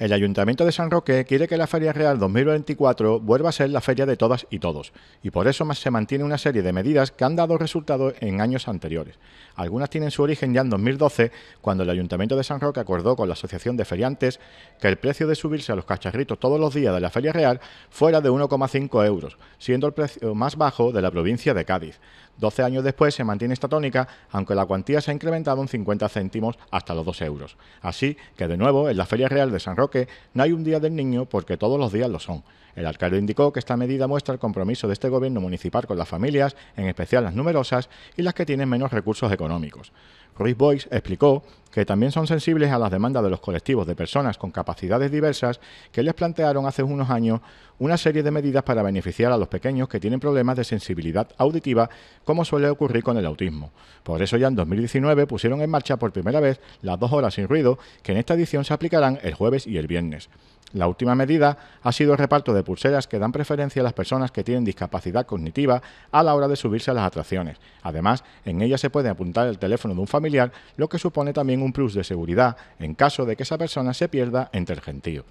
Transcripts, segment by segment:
El Ayuntamiento de San Roque quiere que la Feria Real 2024 vuelva a ser la feria de todas y todos, y por eso se mantiene una serie de medidas que han dado resultado en años anteriores. Algunas tienen su origen ya en 2012, cuando el Ayuntamiento de San Roque acordó con la Asociación de Feriantes que el precio de subirse a los cacharritos todos los días de la Feria Real fuera de 1,5 euros, siendo el precio más bajo de la provincia de Cádiz. 12 años después se mantiene esta tónica, aunque la cuantía se ha incrementado en 50 céntimos hasta los 2 euros. Así que, de nuevo, en la Feria Real de San Roque no hay un Día del Niño porque todos los días lo son. El alcalde indicó que esta medida muestra el compromiso de este gobierno municipal con las familias, en especial las numerosas y las que tienen menos recursos económicos. Ruiz Boyce explicó que también son sensibles a las demandas de los colectivos de personas con capacidades diversas que les plantearon hace unos años una serie de medidas para beneficiar a los pequeños que tienen problemas de sensibilidad auditiva, como suele ocurrir con el autismo. Por eso ya en 2019 pusieron en marcha por primera vez las dos horas sin ruido, que en esta edición se aplicarán el jueves y el viernes. La última medida ha sido el reparto de pulseras que dan preferencia a las personas que tienen discapacidad cognitiva a la hora de subirse a las atracciones. Además, en ellas se puede apuntar el teléfono de un familiar, lo que supone también un plus de seguridad en caso de que esa persona se pierda entre el gentío.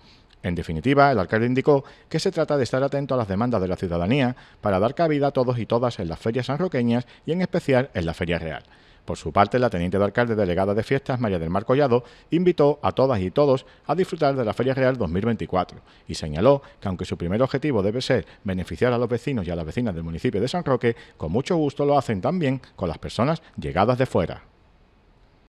En definitiva, el alcalde indicó que se trata de estar atento a las demandas de la ciudadanía para dar cabida a todos y todas en las ferias sanroqueñas y en especial en la Feria Real. Por su parte, la teniente de alcalde delegada de fiestas, María del Mar Collado, invitó a todas y todos a disfrutar de la Feria Real 2024 y señaló que aunque su primer objetivo debe ser beneficiar a los vecinos y a las vecinas del municipio de San Roque, con mucho gusto lo hacen también con las personas llegadas de fuera.